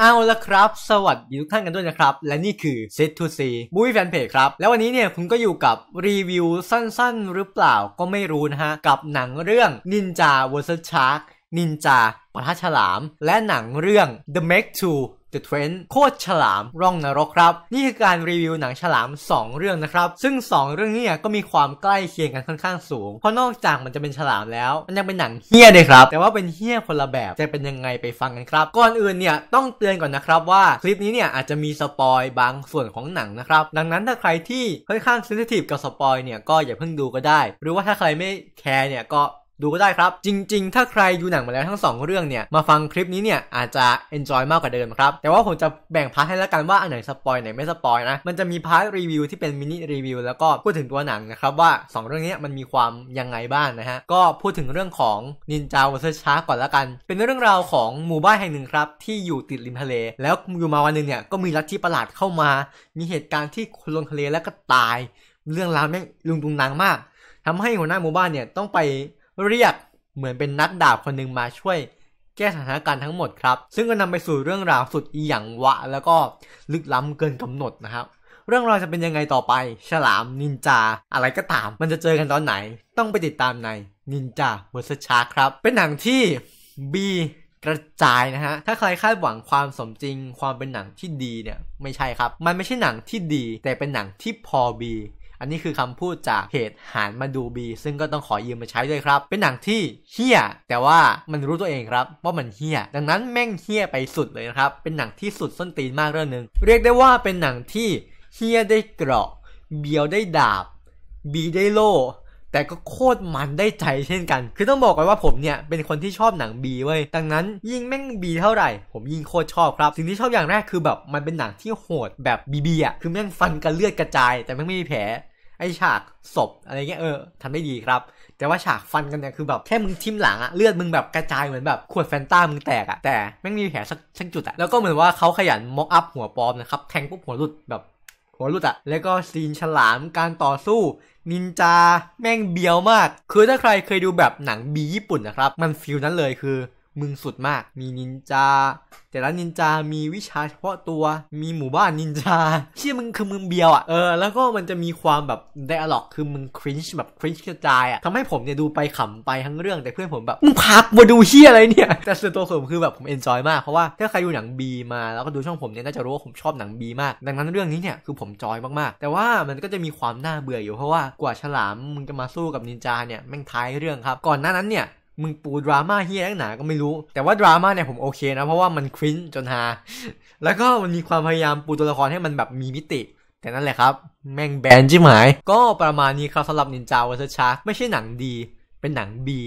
เอาละครับ สวัสดีทุกท่านกันด้วยนะครับ และนี่คือ Set to See บุ้ยแฟนเพจครับ แล้ววันนี้เนี่ยผมก็อยู่กับรีวิวสั้นๆ หรือเปล่าก็ไม่รู้นะฮะ กับหนังเรื่อง Ninja vs ชาร์กนินจาปะทะฉลาม และหนังเรื่อง The Meg 2 The Trend โคตรฉลาม ร่องนรกครับนี่คือการรีวิวหนังฉลาม 2 เรื่องนะครับซึ่ง 2 เรื่องนี้ก็มีความใกล้เคียงกันค่อนข้างสูง เพราะนอกจากมันจะเป็นฉลามแล้วมันยังเป็นหนังเฮี้ยเลยครับ แต่ว่าเป็นเฮี้ยคนละแบบจะเป็นยังไงไปฟังกันครับก่อนอื่นเนี่ย ต้องเตือนก่อนนะครับ ว่าคลิปนี้เนี่ยอาจจะมีสปอยบางส่วนของหนังนะครับดังนั้นถ้าใครที่ค่อนข้างเซนซิทีฟกับสปอยเนี่ยก็อย่าเพิ่งดูก็ได้ หรือว่าถ้าใครไม่แคร์เนี่ยก็ดูก็ได้ครับ จริง ๆ ถ้าใครดูหนังมาแล้วทั้ง 2 เรื่องเนี่ย มาฟังคลิปนี้เนี่ย อาจจะ enjoy มากกว่าเดิมครับ แต่ว่าผมจะแบ่งพาร์ทให้ละกันว่า อันไหนสปอยไหนไม่สปอยนะ มันจะมีพาร์ทรีวิวที่เป็นมินิรีวิวแล้วก็พูดถึงตัวหนังนะครับ ว่า 2 เรื่องนี้มันมีความยังไงบ้างนนะฮะ ก็พูดถึงเรื่องของนินจาวอเร์ชาร์ก่อนละกัน เป็นเรื่องราวของหมู่บ้านแห่งหนึ่งครับที่อยู่ติดริมทะเล แล้วอยู่มาวันหนึ่งเนี่ยก็มีลัทธิประหลาดเข้ามา มีเหตุการณ์ที่คนลงทะเลแล้วก็ตาย เรื่องราวแม่งลุงตุงนางมาก ทำให้หัวหน้าหมู่บ้านเนี่ยต้องไปเรียกเหมือนเป็นนักดาบคนหนึ่งมาช่วยแก้สถานการณ์ทั้งหมดครับ ซึ่งก็นำไปสู่เรื่องราวสุดอีหยังวะแล้วก็ลึกล้ำเกินกำหนดนะครับ เรื่องราวจะเป็นยังไงต่อไป ฉลามนินจาอะไรก็ตาม มันจะเจอกันตอนไหน ต้องไปติดตามในนินจาเวอร์ซชาครับเป็นหนังที่บีกระจายนะฮะถ้าใครคาดหวังความสมจริง ความเป็นหนังที่ดีเนี่ยไม่ใช่ครับ มันไม่ใช่หนังที่ดี แต่เป็นหนังที่พอบีอันนี้คือคำพูดจากเพจหานมาดูบีซึ่งก็ต้องขอยืมมาใช้ด้วยครับ เป็นหนังที่เฮี้ย แต่ว่ามันรู้ตัวเองครับว่ามันเฮี้ยดังนั้นแม่งเฮี้ยไปสุดเลยนะครับ เป็นหนังที่สุดส้นตีนมากเรื่องหนึ่งเรียกได้ว่าเป็นหนังที่เฮี้ยได้เกราะเบียวได้ดาบบีได้โลแต่ก็โคตรมันได้ใจเช่นกัน คือต้องบอกไว้ว่าผมเนี่ยเป็นคนที่ชอบหนังบีเว้ย ดังนั้น ยิ่งแม่งบีเท่าไหร่ผมยิ่งโคตรชอบครับ สิ่งที่ชอบอย่างแรกคือแบบ มันเป็นหนังที่โหดแบบบีบีอ่ะ คือแม่งฟันกันเลือดกระจาย แต่แม่งไม่มีแผล ไอฉากศพอะไรเงี้ยเออทำได้ดีครับ แต่ว่าฉากฟันกันเนี่ยคือแบบแค่มึงทิ่มหลังอะเลือดมึงแบบกระจายเหมือนแบบขวดแฟนต้ามึงแตกอะแต่แม่งมีแผลสักจุดอะแล้วก็เหมือนว่าเขาขยันม็อกอัพหัวปอมนะครับแทงปุ๊บหัวหลุดแบบหัวรุดอะแล้วก็ซีนฉลามการต่อสู้ นินจาแม่งเบียวมาก คือถ้าใครเคยดูแบบหนังบีญี่ปุ่นนะครับ มันฟิลนั้นเลยคือมึงสุดมากมีนินจา แต่ละนินจามีวิชาเฉพาะตัว มีหมู่บ้านนินจา เชื่อมึงคือมึงเบียวอะ่ะ เออ แล้วก็มันจะมีความแบบไดอะล็อกคือมึงครินช์แบบครินช์กระจายอะ่ะ ทำให้ผมเนี่ยดูไปขำไปทั้งเรื่อง แต่เพื่อนผมแบบ มึงพักมาดูเฮียอะไรเนี่ย แต่ส่วนตัวผมคือแบบผมเอนจอยมาก เพราะว่า ถ้าใครดูหนังบีมาแล้วก็ดูช่องผมเนี่ยน่าจะรู้ว่าผมชอบหนังบีมาก ดังนั้นเรื่องนี้เนี่ยคือผมจอยมากๆ แต่ว่ามันก็จะมีความน่าเบื่ออยู่ เพราะว่ากว่าฉลามมึงจะมาสู้กับนินจาเนี่ยแม่งท้ายเรื่องครับ ก่อนหน้านั้นเนี่ยมึงปูดราม่าเฮี้ยนักหนาก็ไม่รู้ แต่ว่าดราม่าเนี่ยผมโอเคนะ เพราะว่ามันคริ้นจนฮา แล้วก็มันมีความพยายามปูตัวละครให้มันแบบมีมิติ แต่นั่นแหละครับ แม่งแบนจิ้มหายก็ประมาณนี้ครับสำหรับนินจาวัเซชาร์ไม่ใช่หนังดี เป็นหนังบี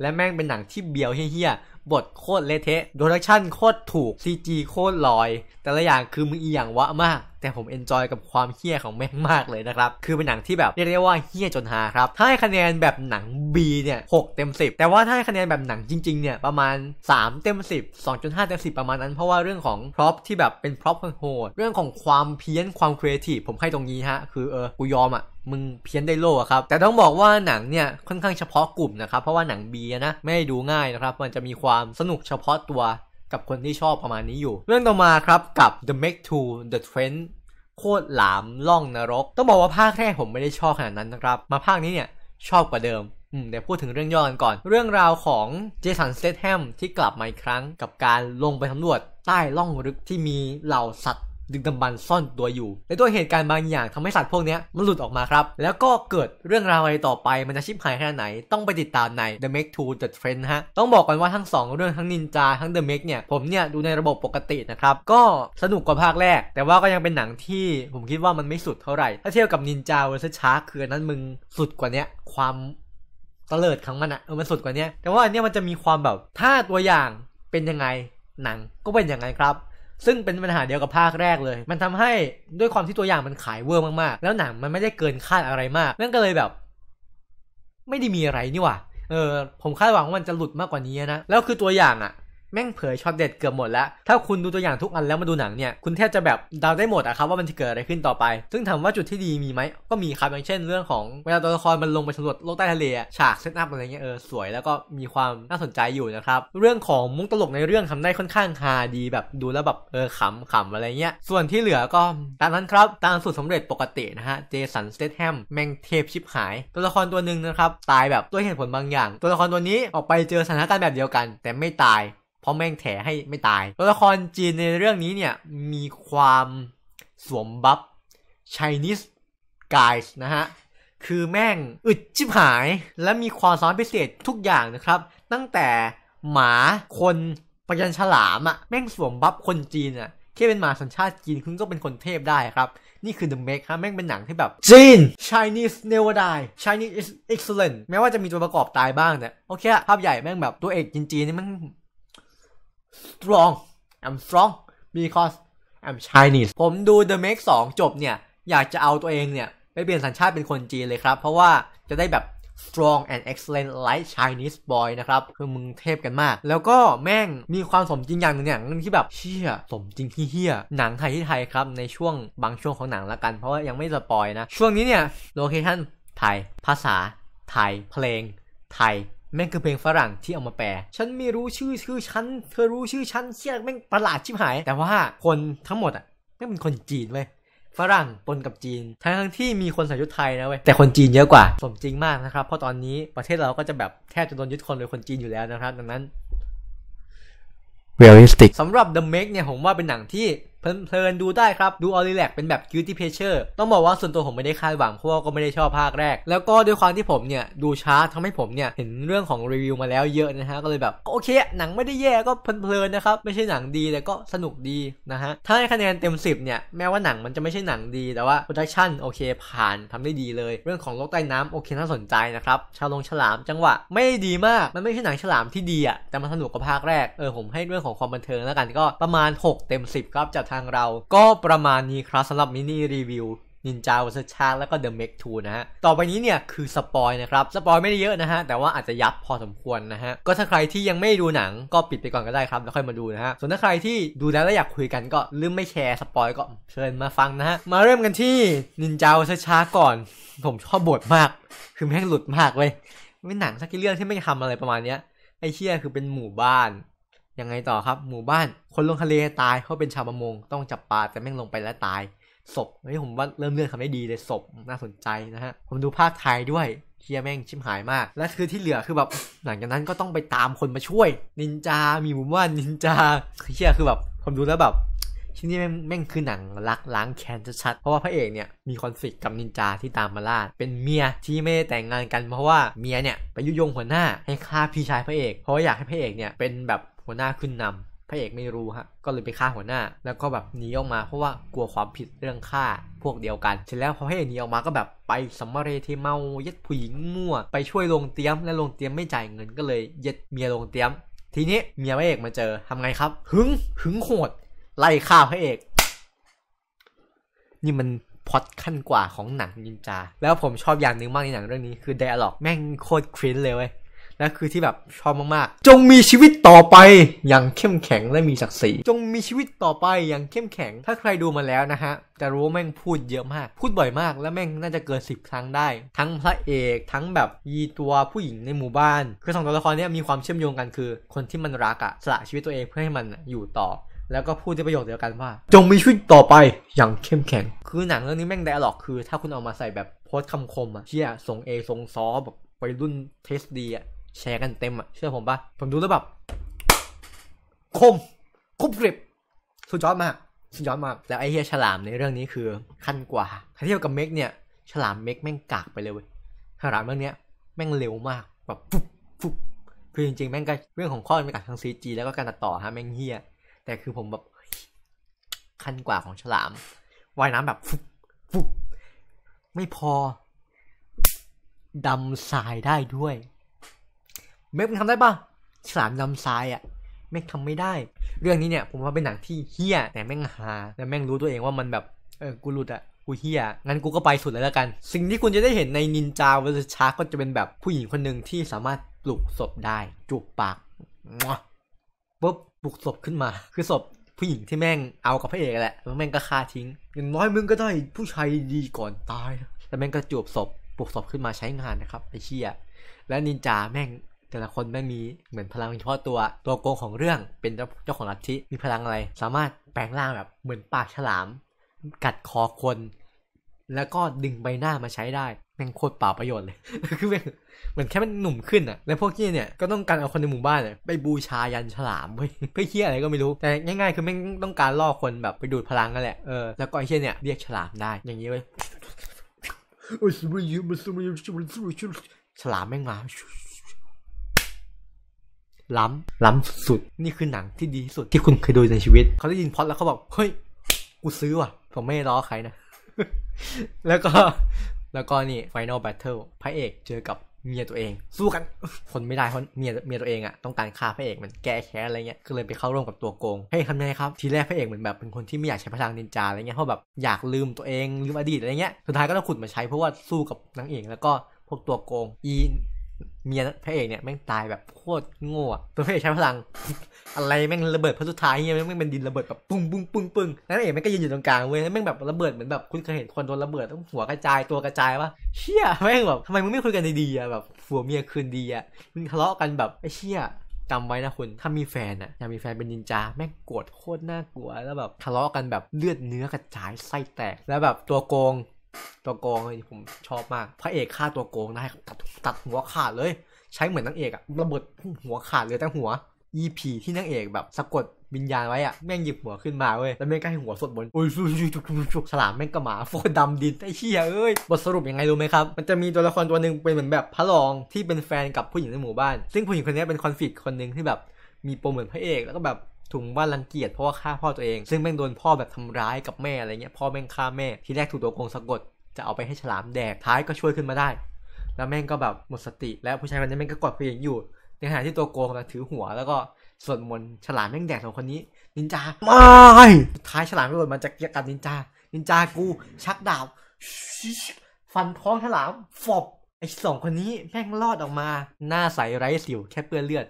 และแม่งเป็นหนังที่เบียวเฮี้ยบทโคตรเละเทะโดรักชั่นโคตรถูกซีจีโคตรลอย แต่ละอย่างคือมึงอีหยังวะมากแต่ผมเอนจอยกับความเฮี้ยของแม่งมากเลยนะครับ คือเป็นหนังที่แบบเรียกว่าเฮี้ยจนหาครับถ้าให้คะแนนแบบหนัง B เนี่ยหเต็ม10แต่ว่าถ้าให้คะแนนแบบหนังจริงๆเนี่ย ประมาณ 3 เต็ม 10 2.5เต็ม10ประมาณนั้น เพราะว่าเรื่องของพร็อพที่แบบเป็นพร็อพโหดเรื่องของความเพี้ยนความครีเอทีฟผมให้ตรงนี้ฮะ คือเออ กูยอมอะมึงเพี้ยนได้โลอะครับ แต่ต้องบอกว่าหนังเนี่ยค่อนข้างเฉพาะกลุ่มนะครับ เพราะว่าหนังบีนะไม่ดูง่ายนะครับ มันจะมีความสนุกเฉพาะตัว กับคนที่ชอบประมาณนี้อยู่ เรื่องต่อมาครับกับ The Meg 2 The Trend โคตรหลามล่องนรก ต้องบอกว่าภาคแรกผมไม่ได้ชอบขนาดนั้นนะครับ มาภาคนี้เนี่ยชอบกว่าเดิมเดี๋ยวพูดถึงเรื่องย่อกันก่อน เรื่องราวของเจสันสเตทแฮมที่กลับมาอีกครั้งกับการลงไปสำรวจใต้ล่องลึกที่มีเหล่าสัตว์ดึกดำบรรซ่อนตัวอยู่และด้วยเหตุการณ์บางอย่างทำให้สัตว์พวกนี้มันหลุดออกมาครับ แล้วก็เกิดเรื่องราวอะไรต่อไป มันจะชิบหายแค่ไหน ต้องไปติดตามใน The Make to The Trend ฮะต้องบอกกันว่าทั้ง 2 เรื่องทั้งนินจาทั้ง The Make เนี่ย ผมเนี่ยดูในระบบปกตินะครับ ก็สนุกกว่าภาคแรก แต่ว่าก็ยังเป็นหนังที่ ผมคิดว่ามันไม่สุดเท่าไหร่ถ้าเทียบกับนินจาเวอร์ซัชาร์คคือนั้นมึงสุดกว่านี้ความตะเลิดครั้งมันอะเออมันสุดกว่านี้แต่ว่าอันเนี้ยมันจะมีความแบบถ้าตัวอย่างเป็นยังไงหนังก็เป็นอย่างนัครับซึ่งเป็นปัญหาเดียวกับภาคแรกเลย มันทำให้ด้วยความที่ตัวอย่างมันขายเวอร์มากๆ แล้วหนังมันไม่ได้เกินคาดอะไรมาก นั่นก็เลยแบบ ไม่ได้มีอะไรนี่หว่า เออผมคาดหวังว่ามันจะหลุดมากกว่านี้นะ แล้วคือตัวอย่างอะ่ะแม่งเผยช็อตเด็ดเกือบหมดแล้ว ถ้าคุณดูตัวอย่างทุกอันแล้วมาดูหนังเนี่ย คุณแทบจะแบบเดาได้หมดอะครับว่ามันจะเกิดอะไรขึ้นต่อไป ซึ่งถามว่าจุดที่ดีมีไหม ก็มีครับอย่างเช่น เรื่องของเวลาตัวละครมันลงไปสำรวจโลกใต้ทะเลฉากเซตอัพอะไรเงี้ยเออสวยแล้วก็มีความน่าสนใจอยู่นะครับเรื่องของมุกตลกในเรื่องทำได้ค่อนข้างฮาดีแบบดูแล้วแบบเออขำขำอะไรเงี้ยส่วนที่เหลือก็ตามนั้นครับตามสูตรสาเร็จปกตินะฮะเจสันสเตทแฮมแม่งเทพชิบหายตัวละครตัวหนึ่งนะครับตายแบบด้วยเหตุผลบางอย่าง ตัวละครตัวนี้ออกไปเจอสถานการณ์แบบเดียวกัน แต่ไม่ตายราะแม่งแถให้ไม่ตายตัวละครจีนในเรื่องนี้เนี่ย มีความสวมบัฟ Chinese guys นะฮะ คือแม่งอึดจิบหาย และมีความซ้อนพิเศษทุกอย่างนะครับ ตั้งแต่หมาคนปยัญฉลามอะแม่งสวมบัฟคนจีนอะแค่เป็นหมาสัญชาติจีนคุณก็เป็นคนเทพได้ครับ นี่คือ The Make ครับแม่งเป็นหนังที่แบบ จีน Chinese never die Chinese is excellent แม้ว่าจะมีตัวประกอบตายบ้างเนี่ยโอเคภาพใหญ่แม่งแบบตัวเอกจีนๆนี่แม่ง strong I'm strong because I'm Chinese ผมดู The Make 2 จบเนี่ย อยากจะเอาตัวเองเนี่ยไปเปลี่ยนสัญชาติเป็นคนจีนเลยครับ เพราะว่าจะได้แบบ strong and excellent like Chinese boy นะครับ คือมึงเทพกันมาก แล้วก็แม่งมีความสมจริงอย่างหนึงอย่างนงที่แบบเชี่ยสมจริงที่เฮี้ยหนังไทยที่ไทยครับ ในช่วงบางช่วงของหนังละกันเพราะว่ายังไม่สปอยนะ ช่วงนี้เนี่ยโลเคชั่นไทยภาษาไทยเพลงไทยแม่งคือเพลงฝรั่งที่เอามาแปล ฉันไม่รู้ชื่อชื่อฉัน เธอรู้ชื่อฉันเชี่ยแม่งประหลาดชิบหาย แต่ว่า คนทั้งหมดอ่ะแม่งเป็นคนจีนเว้ยฝรั่งปนกับจีน ทั้งทที่มีคนใส่ชุดไทยนะเว้ย แต่คนจีนเยอะกว่า สมจริงมากนะครับ เพราะตอนนี้ประเทศเราก็จะแบบแทบจะโดนยึดคนโดยคนจีนอยู่แล้วนะครับ ดังนั้น realistic สำหรับ The Make เนี่ย ผมว่าเป็นหนังที่เพลินดูได้ครับ ดูออลรเแลกเป็นแบบคิวตี้เพเชอร์ต้องบอกว่าส่วนตัวผมไม่ได้คาดหวังเพราะว่าก็ไม่ได้ชอบภาคแรก แล้วก็ด้วยความที่ผมเนี่ยดูช้าทำให้ผมเนี่ยเห็นเรื่องของรีวิวมาแล้วเยอะนะฮะ ก็เลยแบบ โอเค หนังไม่ได้แย่ก็เพลินๆนะครับ ไม่ใช่หนังดี แต่ก็สนุกดีนะฮะ ถ้าให้คะแนนเต็ม 10 เนี่ย แม้ว่าหนังมันจะไม่ใช่หนังดีแต่ว่าโปรดักชั่นโอเคผ่านทำได้ดีเลย เรื่องของโลกใต้น้ำโอเคน่าสนใจนะครับชาวลงฉลามจังหวะไม่ดีมากมันไม่ใช่หนังฉลามที่ดีอะแต่มันสนุกกว่าภาคแรกเออผมให้เรื่องของความบันเทิงแล้วกันก็ประมาณ 6 เต็ม10ครับจทางเรา ก็ประมาณนี้ครับสำหรับมินิรีวิวนินจาวัสชาแล้วก็เดอะเมกทูนะฮะ ต่อไปนี้เนี่ยคือสปอยนะครับ สปอยไม่ได้เยอะนะฮะ แต่ว่าอาจจะยับพอสมควรนะฮะ ก็ถ้าใครที่ยังไม่ดูหนังก็ปิดไปก่อนก็ได้ครับ แล้วค่อยมาดูนะฮะ ส่วนถ้าใครที่ดูแล้วแล้วอยากคุยกันก็ลืมไม่แชร์สปอยก็เชิญมาฟังนะฮะ มาเริ่มกันที่นินจาวัสชาก่อน ผมชอบบทมาก คือแม่งหลุดมากเลย ไม่หนังสักกี่เรื่องที่ไม่ทำอะไรประมาณเนี้ยไอ้เชี่ยคือเป็นหมู่บ้านยังไงต่อครับหมู่บ้านคนลงทะเลตาย เขาเป็นชาวประมงต้องจับปลาแต่แม่งลงไปแล้วตายศพเฮ้ยผมว่าเริ่มเลื่อนคำได้ดีเลยศพน่าสนใจนะฮะ ผมดูภาคไทยด้วยเฮียแม่งชิมหายมาก และคือที่เหลือคือแบบหลังจากนั้นก็ต้องไปตามคนมาช่วย นินจามีหมู่บ้านนินจาเฮียคือแบบผมดูแล้วแบบที่นี่แม่งคือหนังรักล้างแค้นชัดๆเพราะว่าพระเอกเนี่ยมีคอนฟ lict กับนินจาที่ตามมาล่า เป็นเมียที่ไม่ได้แต่งงานกัน เพราะว่าเมียเนี่ยไปยุยงหัวหน้าให้ฆ่าพี่ชายพระเอก เพราะอยากให้พระเอกเนี่ยเป็นแบบหัวหน้าขึ้นนำพระเอกไม่รู้ฮะ ก็เลยไปฆ่าหัวหน้า แล้วก็แบบหนีออกมาเพราะว่ากลัวความผิดเรื่องฆ่าพวกเดียวกันเสร็จแล้วพอให้หนีออกมาก็แบบไปสัมมาเรททเมาเย็ดผู้หญิงมั่วไปช่วยลงเตี้ยมและลงเตี้ยมไม่จ่ายเงินก็เลยเย็ดเมียลงเตี้ยม ทีนี้เมียพระเอกมาเจอทำไงครับหึงหึงโหดไล่ฆ่าพระเอก นี่มันพอดขั้นกว่าของหนังนินจา แล้วผมชอบอย่างหนึ่งมากในหนังเรื่องนี้คือไดอะล็อกแม่งโคตรคริ้นเลยเว้ยและคือที่แบบชอบมาก ๆ จงมีชีวิตต่อไปอย่างเข้มแข็งและมีศักดิ์ศรี จงมีชีวิตต่อไปอย่างเข้มแข็ง ถ้าใครดูมาแล้วนะฮะจะรู้ว่าแม่งพูดเยอะมากพูดบ่อยมากและแม่งน่าจะเกินสิบครั้งได้ ทั้งพระเอกทั้งแบบยีตัวผู้หญิงในหมู่บ้าน คือสองตัวละครนี้มีความเชื่อมโยงกันคือ คนที่มันรักอะสละชีวิตตัวเองเพื่อให้มันอยู่ต่อ แล้วก็พูดในประโยคเดียวกันว่า จงมีชีวิตต่อไปอย่างเข้มแข็ง คือหนังเรื่องนี้แม่งได้อะลรอกคือ ถ้าคุณเอามาใส่แบบโพสต์คำคมอะเชี่ยส่งเอส่งซอแบบไปรุ่นเทสดีอะแชร์กันเต็มอะเชื่อผมปะผมดูแล้วแบบคมคุมกริบสุดยอดมากสุดยอดมากแล้วไอ้เฮียฉลามในเรื่องนี้คือขั้นกว่า้าเทียบกับเมกเนี่ย ฉลามเมกแม่งกากไปเลยเว้ยฉลามเรื่องเนี้ยแม่งเร็วมากแบบปุ๊บปุ๊บคือจริงๆแม่งก็เรื่องของข้อจำกัดทางซีจีแล้วก็การตัดต่อฮะแม่งเฮียแต่คือผมแบบขั้นกว่าของฉลามว่ายน้ำแบบฟุบฟุบไม่พอดำสายได้ด้วยเมกมันทำได้ปะฉลามดำทรายอะเมกทำไม่ได้ เรื่องนี้เนี่ยผมว่าเป็นหนังที่เฮี้ยแต่แม่งฮาแต่แม่งรู้ตัวเองว่ามันแบบ เออกูหลุดอะกูเฮียงั้นกูก็ไปสุดเลยแล้วกัน สิ่งที่คุณจะได้เห็นในนินจาเวอร์ชาร์ก็จะเป็นแบบผู้หญิงคนหนึ่งที่สามารถปลุกศพได้จูบปากปุ๊บปลุกศพขึ้นมาคือศพผู้หญิงที่แม่งเอากับพระเอกแหละแล้วแม่งก็ฆ่าทิ้ง อย่างน้อยมึงก็ได้ผู้ชายดีก่อนตายแลต่แม่งก็จูบศพปลุกศพขึ้นมาใช้งานนะครับไอ้เชี่ยและนินจาแม่งแต่ละคนไม่มีเหมือนพลังเฉพาะตัวตัวโกงของเรื่องเป็นเจ้าของลัทธิมีพลังอะไร สามารถแปลงร่างแบบเหมือนปากฉลาม กัดคอคน แล้วก็ดึงใบหน้ามาใช้ได้ แม่งโคตรเปล่าประโยชน์เลยคือเหมือนแค่มันหนุ่มขึ้นอะแล้วพวกนี้เนี่ยก็ต้องการเอาคนในหมู่บ้านไปบูชายันฉลามเพื่อเื่อฮี้ยอะไรก็ไม่รู้ แต่ง่ายๆ คือแม่งต้องการล่อคนแบบไปดูดพลังนั่นแหละเออแล้วก็ไอ้เฮี้ยเนี่ยเรียกฉลามได้อย่างนี้เว้ยฉลามแม่งมาล้ำล้ำสุดนี่คือหนังที่ดีที่สุดที่คุณเคยดูในชีวิตเขาได้ยินพอดแล้วเขาบอก เฮ้ยกูซื้อว่ะผมไม่ล้อใครนะ แล้วก็ แล้วก็นี่ Final Battle พระเอกเจอกับเมียตัวเอง สู้กันคนไม่ได้เพราะเมียเมียตัวเองอะต้องการฆ่าพระเอกมันแก้แค้นอะไรเงี้ยก็เลยไปเข้าร่วมกับตัวโกงให้ทำไงครับ ทีแรกพระเอกเหมือนแบบเป็นคนที่ไม่อยากใช้พลังนินจาอะไรเงี้ยเพราะแบบอยากลืมตัวเองลืมอดีตอะไรเงี้ยสุดท้ายก็ต้องขุดมาใช้ เพราะว่าสู้กับนางเอกแล้วก็พวกตัวโกงอีเมียพระเอกเนี่ยแม่งตายแบบโคตรโง่ตัวพระเอกใช้พลัง อะไรแม่งระเบิดพระสุดท้ายเนี่ยแม่งเป็นดินระเบิดแบบปุ้งปุ้งปุ้งปุ้ง แล้วพระเอกแม่งก็ยืนอยู่ตรงกลางเว้ยแม่งแบบระเบิดเหมือนแบบคุณเคยเห็นคนโดนระเบิด ต้องหัวกระจายตัวกระจายปะเชี่ยแม่งแบบทำไมมึงไม่คุยกันดีๆอ่ะแบบผัวเมียคืนดีอ่ะ มึงทะเลาะกันแบบไอ้เชี่ยจำไว้นะคุณถ้ามีแฟนอะอยากมีแฟนเป็นนินจาแม่งโกรธโคตรน่ากลัว แล้วแบบทะเลาะกันแบบเลือดเนื้อกระจายไส้แตกแล้วแบบตัวโกงตัวโกงผมชอบมากพระเอกฆ่าตัวโกงได้ตัดตัดหัวขาดเลย ใช้เหมือนนางเอกอะระเบิดหัวขาดเลยแต่หัวอีผีที่นางเอกแบบสะกดวิญญาณไว้อะแม่งหยิบหัวขึ้นมาเว้ยแล้วแม่งก็ให้หัวสดบนโอ้ยชุกฉลามแม่งกระหมาโฟดำดินไอ้เชี่ยเอ้ยบทสรุปยังไงรู้ไหมครับ มันจะมีตัวละครตัวหนึ่งเป็นเหมือนแบบพระรองที่เป็นแฟน กับผู้หญิงในหมู่บ้านซึ่งผู้หญิงคนนี้เป็นคอนฟลิกตคนหนึ่งที่แบบ มีปมเหมือนพระเอกแล้วก็แบบถุงว่ารังเกียจเพราะว่าฆ่าพ่อตัวเอง ซึ่งแม่งโดนพ่อแบบทำร้ายกับแม่อะไรเงี้ย พ่อแม่งฆ่าแม่ ทีแรกถูกตัวโกงสะกดจะเอาไปให้ฉลามแดก ท้ายก็ช่วยขึ้นมาได้ แล้วแม่งก็แบบหมดสติ แล้วผู้ชายคนนี้แม่งก็กอดผู้หญิงอยู่ในขณะที่ตัวโกงกำลังถือหัว แล้วก็สวดมนต์ฉลามแม่งแดกสองคนนี้ นินจาไม่ท้ายฉลามก็โดนมันจะเกี่ยกับนินจา นินจากูชักดาบ ฟันท้องฉลามฟอบไอ้สองคนนี้แม่งรอดออกมา หน้าใสไร้สิวแค่เปื้อนเลือด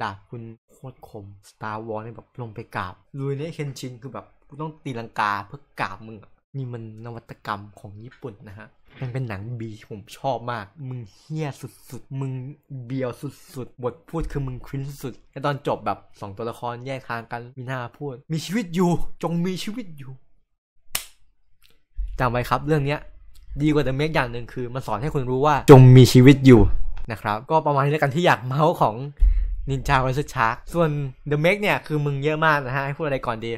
ดาบคุณโคตรคมสตาร์วอลเนี่ยแบบลงไปกราบลุยเนี่ยเคนชินคือแบบกูต้องตีลังกาเพื่อกราบมึงนี่มันนวัตกรรมของญี่ปุ่นนะฮะ มันเป็นหนังบีผมชอบมาก มึงเฮี้ยสุดๆ มึงเบียวสุดๆ บทพูดคือมึงควิ้นสุดแล้วตอนจบแบบสองตัวละครแยกทางกันมีหน้าพูด มีชีวิตอยู่ จงมีชีวิตอยู่จำไว้ครับเรื่องเนี้ย ดีกว่าเดอะเมกอย่างหนึ่งคือมันสอนให้คุณรู้ว่า จงมีชีวิตอยู่นะครับ ก็ประมาณนี้แล้วกันที่อยากเมาส์ของนินจาไวซ์ชาร์กส่วนเดอะเมกเนี่ยคือมึงเยอะมากนะฮะ ให้พูดอะไรก่อนดี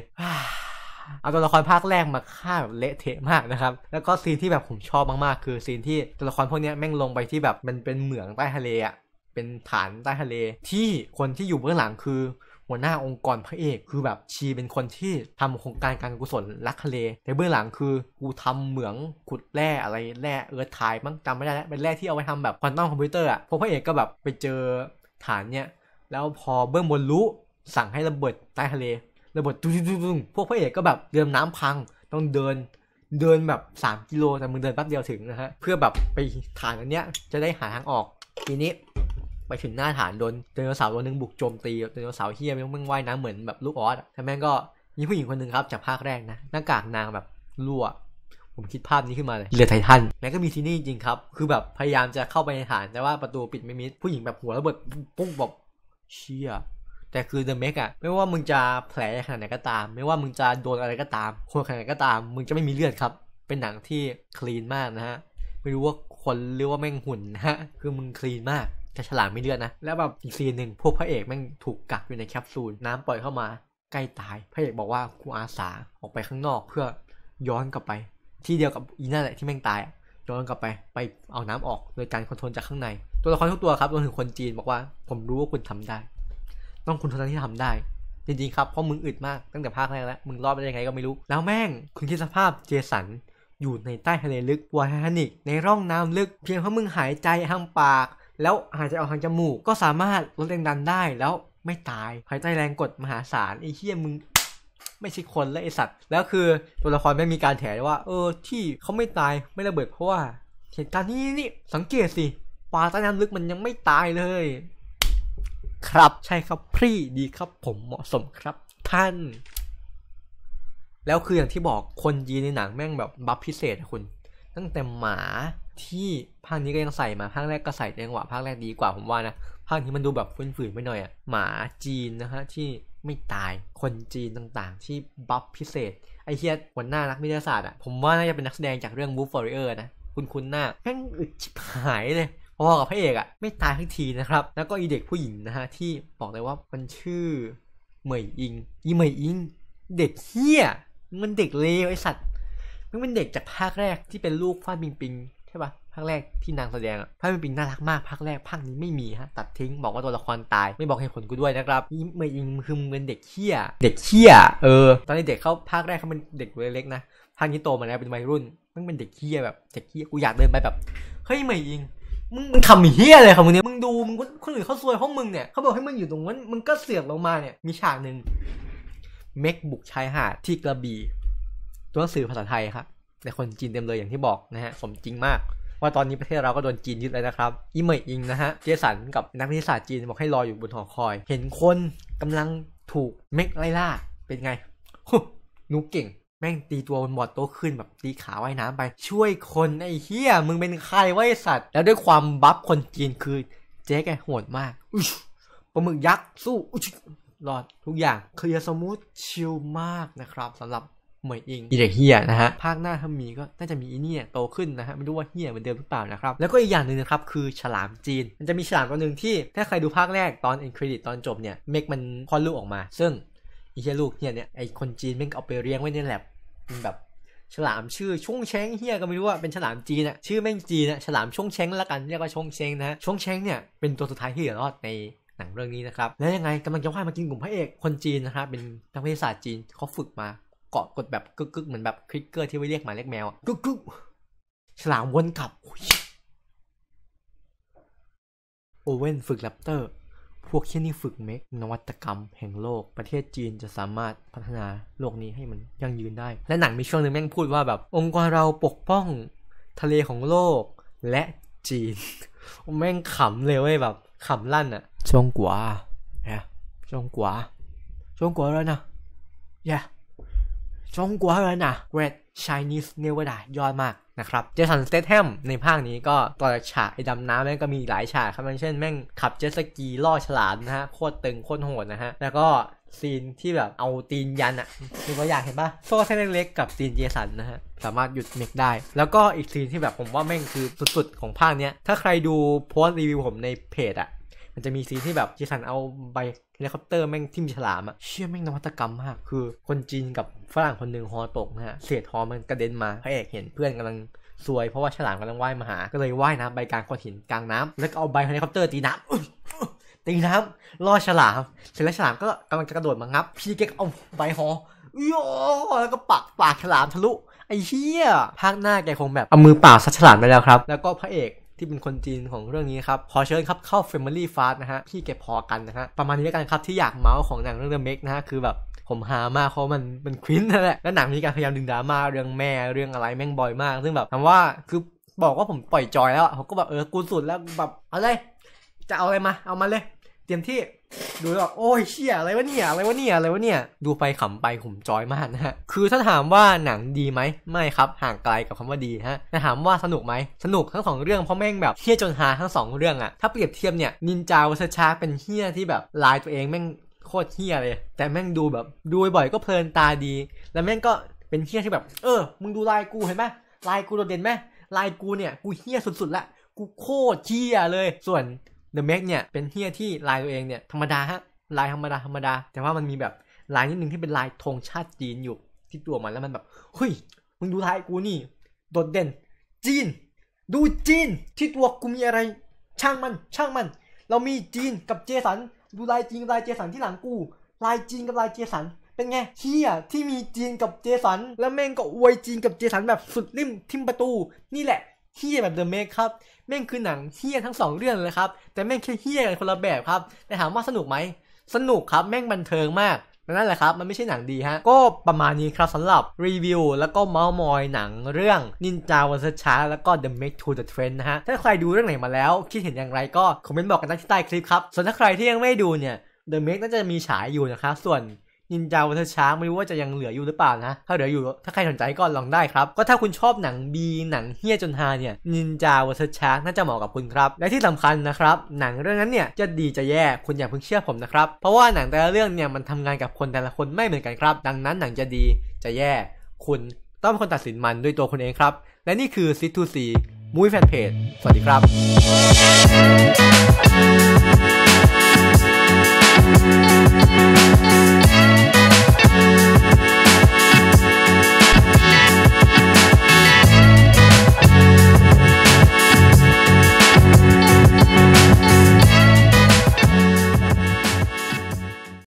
เอาตัวละครภาคแรกมาฆ่าแบบเละเทะมากนะครับ แล้วก็ซีนที่แบบผมชอบมากๆ คือซีนที่ตัวละครพวกนี้แม่งลงไปที่แบบมันเป็นเหมืองใต้ทะเลอะเป็นฐานใต้ทะเล ที่คนที่อยู่เบื้องหลังคือหัวหน้าองค์กรพระเอกคือแบบชีเป็นคนที่ทำโครงการการกุศลรักทะเลแต่เบื้องหลังคือกูทำเหมืองขุดแร่อะไรแร่เอิร์ธทายมั้งจำไม่ได้แล้วเป็นแร่ที่เอาไว้ทำแบบควอนตัมคอมพิวเตอร์อ่ะพวกพระเอกก็แบบไปเจอฐานเนี่ยแล้วพอเบื้องบนรู้สั่งให้ระเบิดใต้ทะเล ระเบิดตุ้งตุ้พวกพระเอกก็แบบเดินน้ำพังต้องเดินเดินแบบ 3กิโลแต่มึงเดินแป๊บเดียวถึงนะฮะ เพื่อแบบไปฐานอันเนี้ยจะได้หาทางออกทีนี้ ไปถึงหน้าฐานโดนไดโนเสาร์ตัวนึงบุกโจมตีไดโนเสาร์เฮียมึงว่ายน้ำเหมือนแบบลูกออสต่แม่งก็มีผู้หญิงคนหนึ่งครับจากภาคแรกนะหน้ากากนางแบบรั่วผมคิดภาพนี้ขึ้นมาเลยเรือไททันแม่ก็มีที่นี่จริงครับ คือแบบพยายามจะเข้าไปในฐานแต่ว่าประตูปิดไม่มิดผู้หญิงแบบหัวระเบิดปุ๊บแบบเชี่ยแต่คือเดอะเมกอะไม่ว่ามึงจะแผลขนาดไหนก็ตาม ไม่ว่ามึงจะโดนอะไรก็ตาม คนขนาดไหนก็ตาม มึงจะไม่มีเลือดครับ เป็นหนังที่คลีนมากนะฮะ ไม่รู้ว่าคนหรือว่าแม่งหุ่นนะฮะ คือมึงคลีนมาก จะฉลามไม่เลือดนะแล้วแบบอีกซีนหนึ่งพวกพระเอกแม่งถูกกักอยู่ในแคปซูล น้ำปล่อยเข้ามาใกล้ตาย พระเอกบอกว่ากูอาสาออกไปข้างนอก เพื่อย้อนกลับไป ที่เดียวกับอีน่าแหละที่แม่งตาย ย้อนกลับไปไปเอาน้ำออกโดยการคอนโทรลจากข้างในตัวละครทุกตัวครับรวมถึงคนจีนบอกว่า ผมรู้ว่าคุณทำได้ ต้องคุณเท่านั้นที่ทำได้ จริงๆครับเพราะมึงอึดมากตั้งแต่ภาคแรกแล้ว มึงรอดไปได้ยังไงก็ไม่รู้ แล้วแม่ง คุณคิดสภาพเจสัน อยู่ในใต้ทะเลลึกวายไททานิกในร่องน้ำลึกเพียงเพราะมึงหายใจทางปาก แล้วหายใจออกทางจมูก ก็สามารถลดแรงดันได้ แล้วไม่ตายภายใต้แรงกดมหาศาลไอ้เหี้ยมึงไม่ใช่คนและไอสัตว์แล้วคือตัวละครไม่มีการแถว่า เออที่เขาไม่ตายไม่ระเบิดเพราะว่าเหตุการณ์นี้นี่สังเกตสิลาใต้น้ำลึกมันยังไม่ตายเลย ครับใช่ครับพี่ดีครับผมเหมาะสมครับท่าน แล้วคืออย่างที่บอกคนยีในหนังแม่งแบบบัฟพิเศษคุณ ตั้งแต่หมาที่ภาคนี้ก็ยังใส่มาภาคแรกก็ใส่แังหวะภาคแรกดีกว่าผมว่านะภาคนี้มันดูแบบฟืนๆไปหน่อยอะหมาจีนนะฮะที่ไม่ตายคนจีนต่างๆ ที่บัฟพิเศษ ไอเฮียหัวหน้านักวิทยาศาสตร์อะ่ะผมว่าน่าจะเป็นนักแสดงจากเรื่องูฟฟอร์เรอร์นะคุณคุณหน้าแม่งอึดชิบหายเลยพอกับพระเอกอะไม่ตายทั้งทีนะครับ แล้วก็อีเด็กผู้หญิงนะฮะที่บอกเลยว่ามันชื่อเหมยอิงอีเหมยอิง เด็กเฮี้ย มันเด็กเลวไอสัตว์มันเป็นเด็กจากภาคแรกที่เป็นลูกฟ้าปิงปิงใช่ปะภาคแรกที่นางแสดงภาคปิงปิงน่ารักมากภาคแรกภาคนี้ไม่มีฮะตัดทิ้งบอกว่าตัวละครตาย ไม่บอกเหตุผลกูด้วยนะครับเหมยอิงคือเป็นเด็กเฮี้ย เด็กเฮี้ยเออ ตอนนี้เด็กเขาภาคแรกเขาเป็นเด็กเล็กๆนะภาคนี้โตมาแล้วเป็นวัยรุ่น มันเป็นเด็กเฮี้ยแบบเด็กเฮี้ยกู อยากเดินไปแบบเฮ้ยเหมยอิงมึงมึงทำเฮี้ยอะไรรับมึงเนี่ยมึงดู มึงคนอื่นเขาซวยเพราะมึงเนี่ย เขาบอกให้มึงอยู่ตรงนั้น มึงก็เสือกลงมาเนี่ย มีฉากหนึ่งเมกบุกชายหาดที่กระบี่ ตัวหนังสือภาษาไทยครับ แต่คนจีนเต็มเลยอย่างที่บอกนะฮะ สมจริงมาก ว่าตอนนี้ประเทศเราก็โดนจีนยึดเลยนะครับอิเมยอิงนะฮะ เจสันกับนักวิทยาศาสตร์จีนบอกให้รออยู่บนหอคอย เห็นคนกำลังถูกเมกไล่ล่า เป็นไงหนูเก่งแม่งตีตัวบนบอร์ดโตขึ้นแบบตีขาว่ายน้ำไป ช่วยคนไอ้เฮียมึงเป็นใครไว้สัตว์ แล้วด้วยความบัฟคนจีนคือเจ๊อ้โหดมากปลาหมึกยักษ์ สู้รอดทุกอย่างเคลียร์สมูทชิลมากนะครับสำหรับเหมยอิงอีเด็กเฮียนะฮะ ภาคหน้าถ้ามีก็ น่าจะมีอีเนี่ยโตขึ้นนะฮะไม่รู้ว่าเฮียเหมือนเดิมหรือเปล่านะครับ แล้วก็อีกอย่างหนึ่งนะครับคือฉลามจีนมันจะมีฉลามตัวหนึ่งที่ถ้าใครดูภาคแรกตอนเอ็นเครดิตตอนจบเนี่ยเมกมันคลอดลูกออกมา ซึ่งไอ้เฮียลูกเนี่ยเนี่ยไอ้คนจีนแม่งเอาไปเลี้ยงไว้ในแลบมันแบบฉลามชื่อช่งแชงเฮียก็ไม่รู้ว่าเป็นฉลามจีนอะชื่อแม่งจีนอะฉลามช่งแชงละกันเรียกว่าช่งแชงนะช่วงแชงเนี่ยเป็นตัวสุดท้ายที่เหลือรอดในหนังเรื่องนี้นะครับแล้วยังไงกำลังจะว่ามากินกลุ่มพระเอกคนจีนนะครับเป็นนักวิทยาศาสตร์จีนเขาฝึกมาเกาะกดแบบกึกกึกเหมือนแบบคลิกเกอร์ที่ไว้เรียกหมาเรียกแมวกึกกึกฉลามวนกลับโอเว่นฝึกแรปเตอร์พวกเช่นนี้ฝึกเมกนวัตกรรม แห่งโลกประเทศจีนจะสามารถพัฒนาโลกนี้ให้มันยั่งยืนได้ และหนังมีช่วงหนึ่งแม่งพูดว่าแบบ องค์กรเราปกป้องทะเลของโลกและจีน แม่งขำเลยเว้ยแบบขำลั่นอะชงกาเนะชงก่าชงก่าแล้วนะอย่าชงก่าแล้วนะ r e d Chinese New ได้ยอดมากนะครับเจสันสเตทแฮมในภาคนี้ก็ต่อจากฉากไอ้ดำน้ำแม่งก็มีหลายฉากครับเช่นแม่งขับเจสกีล่อฉลามนะฮะโคตรตึงโคตรโหดนะฮะแล้วก็ซีนที่แบบเอาตีนยันอะดูว่าอยากเห็นปะโซ่เส้นเล็กๆกับซีนเจสันนะฮะสามารถหยุดเมกได้ แล้วก็อีกซีนที่แบบผมว่าแม่งคือสุดๆของภาคเนี้ยถ้าใครดูโพสต์รีวิวผมในเพจอะมันจะมีซีนที่แบบจีสันเอาใบเฮลิคอปเตอร์แม่งทิ่มฉลามอะเชี่ยแม่งนวัตกรรมมากคือ คนจีนกับฝรั่งคนหนึ่งฮอตกนะฮะเศษฮอมันกระเด็นมาพระเอกเห็นเพื่อนกำลังซวย เพราะว่าฉลามกำลังว่ายมาหาก็เลยว่ายน้ำใบกลางก้อนหินกลางน้ำแล้วก็เอาใบเฮลิคอปเตอร์ตีน้ำตีน้ำล่อฉลามเสร็จแล้วฉลามก็กำลังจะกระโดดมางับพี่เก๊กเอาใบฮอ้ยแล้วก็ปักปากฉลามทะลุไอ้เหี้ยภาคหน้าแกคงแบบเอามือปล่าซัดฉลามไปแล้วครับ แล้วก็พระเอกที่เป็นคนจีนของเรื่องนี้ครับขอเชิญครับเข้า Family Fast นะฮะพี่เก็บพอกันนะฮะประมาณนี้แล้วกันครับที่อยากเมาส์ของหนังเรื่อง The m e นะฮะคือแบบ ผมหามากเพราะมันมันควินนั่นแหละและหนังมีการพยายามดึงดราม่าเรื่องแม่เรื่องอะไรแม่งบ่อยมาก ซึ่งแบบคาว่าคือบอกว่าผมปล่อยจอยแล้วเขาก็แบบเออกูสุดแล้วแบบเอาเลย จะเอาอะไรมา เอามาเลย เตรียมที่ดูแบบโอ้ยเชี่ยอะไรวะเนี่ยอะไรวะเนี่ยอะไรวะเนี่ยดูไปขำไปผมจอยมากนะฮะคือถ้าถามว่าหนังดีไหมไม่ครับ ห่างไกลกับคำว่าดีฮะแต่ถามว่าสนุกไหมสนุกทั้งสองเรื่องเพราะแม่งแบบเฮี้ยจนฮาทั้งสองเรื่องอะถ้าเปรียบเทียบเนี่ยนินจาวสชาเป็นเฮี้ยที่แบบลายตัวเองแม่งโคตรเฮี้ยเลย แต่แม่งดูแบบดูบ่อยก็เพลินตาดี แล้วแม่งก็เป็นเฮี้ยที่แบบ เออ มึงดูลายกูเห็นไหมลายกูโดดเด่นไหมลายกูเนี่ย กูเฮี้ยสุดๆละกูโคตรเฮี้ยเลยส่วนเดอะแม็กเนี่ยเป็นเฮียที่ลายตัวเองเนี่ยธรรมดาฮะลายธรรมดาธรรมดาแต่ว่ามันมีแบบลายนิดนึงที่เป็นลายธงชาติจีนอยู่ที่ตัวมันแล้วมันแบบเฮ้ยมึงดูลายกูนี่โดดเด่น จีน ดูจีนที่ตัวกูมีอะไร ช่างมันช่างมัน เรามีจีนกับเจสัน ดูลายจีนลายเจสันที่หลังกูลายจีนกับลายเจสัน เป็นไงเฮียที่มีจีนกับเจสัน แล้วแม่งก็อวยจีนกับเจสันแบบสุดริมทิมประตูนี่แหละเฮียแบบเดอะแม็กครับแม่งคือหนังเฮี้ยทั้งสองเรื่องเลยครับ แต่แม่งแค่เฮี้ยกันคนละแบบครับ แต่ถามว่าสนุกไหม สนุกครับ แม่งบันเทิงมากนั่นแหละครับ มันไม่ใช่หนังดีฮะก็ประมาณนี้ครับสำหรับรีวิว แล้วก็เมาส์มอยหนังเรื่อง นินจาวันช้าแล้วก็ The Make to the Trend นะฮะถ้าใครดูเรื่องไหนมาแล้ว คิดเห็นอย่างไรก็คอมเมนต์บอกกันได้ที่ใต้คลิปครับส่วนถ้าใครที่ยังไม่ดูเนี่ย The Make น่าจะมีฉายอยู่นะครับส่วนนินจาวัฒช้างไม่รู้ว่าจะยังเหลืออยู่หรือเปล่านะถ้าเหลืออยู่ถ้าใครสนใจก็ลองได้ครับ ก็ถ้าคุณชอบหนังบีหนังเฮียจนฮาเนี่ยนินจาวัฒช้างน่าจะเหมาะกับคุณครับ และที่สำคัญนะครับหนังเรื่องนั้นเนี่ยจะดีจะแย่คุณอย่าเพิ่งเชื่อผมนะครับเพราะว่าหนังแต่ละเรื่องเนี่ยมันทำงานกับคนแต่ละคนไม่เหมือนกันครับ ดังนั้นหนังจะดีจะแย่คุณต้องเป็นคนตัดสินมันด้วยตัวคุณเองครับและนี่คือซิทูซีมุ้ยแฟนเพจสวัสดีครับ